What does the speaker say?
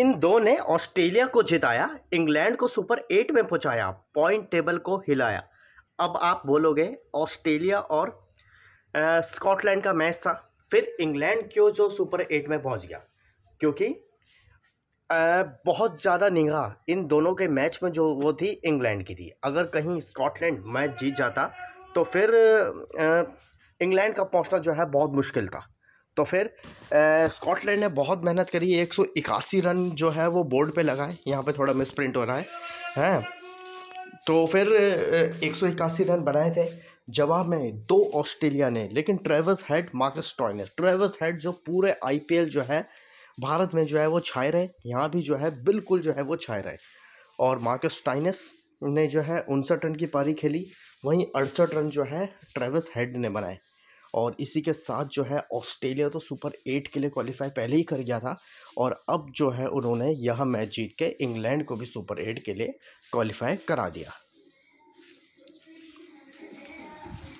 इन दो ने ऑस्ट्रेलिया को जिताया इंग्लैंड को सुपर एट में पहुंचाया पॉइंट टेबल को हिलाया अब आप बोलोगे ऑस्ट्रेलिया और स्कॉटलैंड का मैच था फिर इंग्लैंड क्यों जो सुपर एट में पहुंच गया क्योंकि आ, बहुत ज़्यादा निगाह इन दोनों के मैच में जो वो थी इंग्लैंड की थी अगर कहीं स्कॉटलैंड मैच जीत जाता तो फिर इंग्लैंड का पहुंचना जो है बहुत मुश्किल था तो फिर स्कॉटलैंड ने बहुत मेहनत करी एक सौ इक्यासी रन जो है वो बोर्ड पे लगाए यहाँ पे थोड़ा मिसप्रिंट हो रहा है हैं तो फिर एक सौ इक्यासी रन बनाए थे जवाब में दो ऑस्ट्रेलिया ने लेकिन ट्रेवस हेड मार्कस टॉयनर ट्रेवस हेड जो पूरे आईपीएल जो है भारत में जो है वो छाए रहे यहाँ भी जो है बिल्कुल जो है वो छाए रहे और मार्कस टाइनस ने जो है उनसठ रन की पारी खेली वहीं अड़सठ रन जो है ट्रेवस हेड ने बनाए और इसी के साथ जो है ऑस्ट्रेलिया तो सुपर एट के लिए क्वालिफाई पहले ही कर गया था और अब जो है उन्होंने यह मैच जीत के इंग्लैंड को भी सुपर एट के लिए क्वालिफाई करा दिया